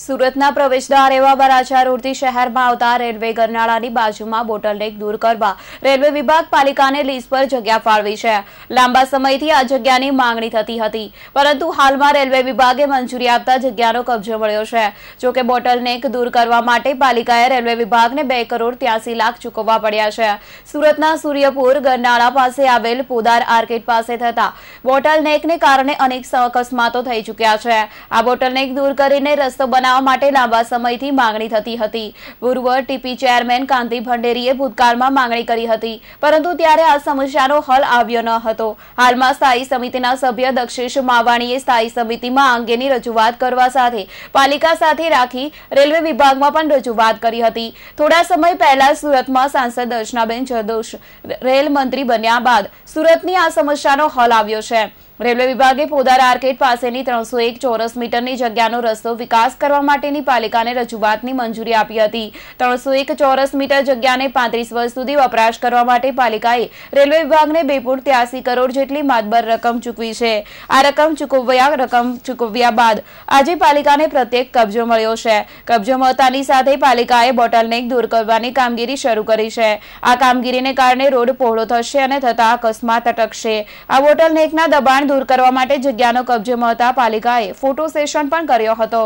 સુરતના પ્રવેશદાર રેવાબારાચાર ઓર્ટી શહેરમાં આવતા રેલવે ગર્નાળાની બાજુમાં બોટલનેક દૂર કરવા રેલવે વિભાગ પાલિકાને લીઝ પર જગ્યા ફાળવી છે લાંબા સમયથી આ જગ્યાની માંગણી થતી હતી પરંતુ હાલમાં રેલવે વિભાગે મંજૂરી આપતા જ જગ્યાનો કબજો મળ્યો છે જો કે બોટલનેક દૂર કરવા માટે પાલિકાએ રેલવે વિભાગને 2 કરોડ 83 લાખ ચૂકવવા પડ્યા છે સુરતના સૂર્યપુર ગર્નાળા પાસે આવેલ પોદાર આર્કેડ પાસે થતા બોટલનેકને કારણે અનેક અકસ્માતો થઈ ચૂક્યા છે આ બોટલનેક દૂર કરીને રસ્તો બનાવવા માટે લાંબા સમયથી માંગણી થતી હતી પૂર્વ ટીપી ચેરમેન કાંતિ ભંડેરીએ ભૂતકાળમાં માંગણી કરી હતી પરંતુ ત્યારે આ સમસ્યાનો હલ આવ્યો ન હતો હાલમાં સ્થાયી સમિતિના સભ્ય દક્ષેશ માવાણીએ સ્થાયી સમિતિમાં અંગેની રજૂઆત કરવા સાથે પાલિકા સાથે રાખી રેલવે વિભાગમાં પણ રજૂઆત કરી હતી થોડા સમય પહેલા સુરતમાં સાંસદ દર્શનાબેન જદોશ રેલ મંત્રી બન્યા બાદ સુરતની આ સમસ્યાનો હલ આવ્યો છે રેલવે વિભાગે પોદાર આર્કેડ પાસેની ત્રણસો એક ચોરસ મીટરની જગ્યાનો રસ્તો વિકાસ કરવા માટેની પાલિકાને રજૂઆતની મંજૂરી આપી હતી ત્રણસો એક ચોરસ મીટર જગ્યાને પાંત્રીસ વર્ષ સુધી વપરાશ કરવા માટે પાલિકાએ રેલવે વિભાગને બે ત્યાસી કરોડ જેટલી માતબર રકમ ચૂકવી છે આ રકમ ચૂકવ્યા રકમ ચૂકવ્યા બાદ આજે પાલિકાને પ્રત્યેક કબજો મળ્યો છે કબજો મળતાની સાથે પાલિકાએ બોટલનેક દૂર કરવાની કામગીરી શરૂ કરી છે આ કામગીરીને કારણે રોડ પહોળો થશે અને થતા અકસ્માત અટકશે આ બોટલનેકના દબાણ દૂર કરવા માટે જગ્યાનો કબજે મળતા પાલિકાએ ફોટો સેશન પણ કર્યો હતો